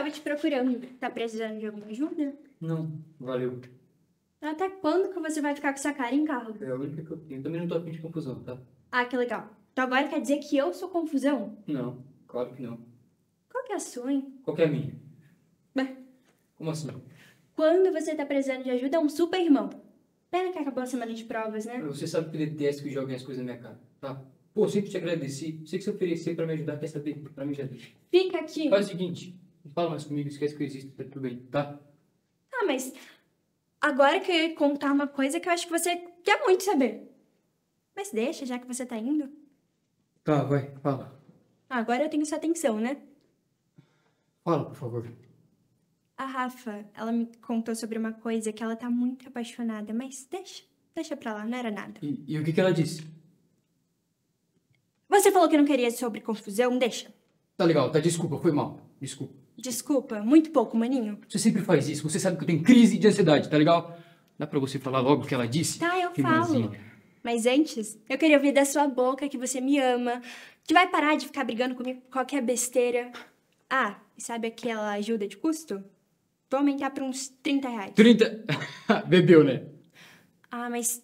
tava te procurando. Tá precisando de alguma ajuda? Não, valeu. Até quando que você vai ficar com essa cara em carro? É a única que eu tenho. Também não tô afim de confusão, tá? Ah, que legal. Então agora quer dizer que eu sou confusão? Não, claro que não. Qual que é a sua, hein? Qual que é a minha? Bah. Como assim? Quando você tá precisando de ajuda, é um super irmão. Pena que acabou a semana de provas, né? Você sabe que eu detesto que joguem as coisas na minha cara, tá? Pô, sempre te agradeci. Sei que se oferecer pra me ajudar, quer saber? Pra mim já deixa. Fica aqui. Faz o seguinte, não fala mais comigo, esquece que eu existo, tá tudo bem, tá? Ah, mas agora que eu ia contar uma coisa que eu acho que você quer muito saber. Mas deixa, já que você tá indo. Tá, vai, fala. Ah, agora eu tenho sua atenção, né? Fala, por favor. A Rafa, ela me contou sobre uma coisa que ela tá muito apaixonada, mas deixa, deixa pra lá, não era nada. E, e o que, que ela disse? Você falou que não queria sobre confusão, deixa. Tá legal, tá, desculpa, foi mal. Desculpa. Desculpa, muito pouco, maninho. Você sempre faz isso. Você sabe que eu tenho crise de ansiedade, tá legal? Dá pra você falar logo o que ela disse? Tá, eu falo. Mas antes, eu queria ouvir da sua boca que você me ama, que vai parar de ficar brigando comigo por qualquer besteira. Ah, e sabe aquela ajuda de custo? Vou aumentar pra uns 30 reais. 30? Bebeu, né? Ah, mas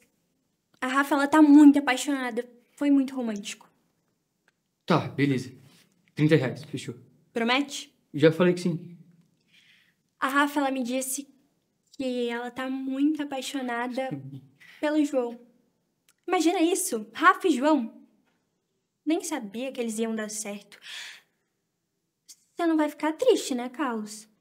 a Rafa, ela tá muito apaixonada. Foi muito romântico. Tá, beleza. 30 reais, fechou. Promete? Já falei que sim. A Rafa, ela me disse que ela tá muito apaixonada pelo João. Imagina isso, Rafa e João. Nem sabia que eles iam dar certo. Você não vai ficar triste, né, Carlos?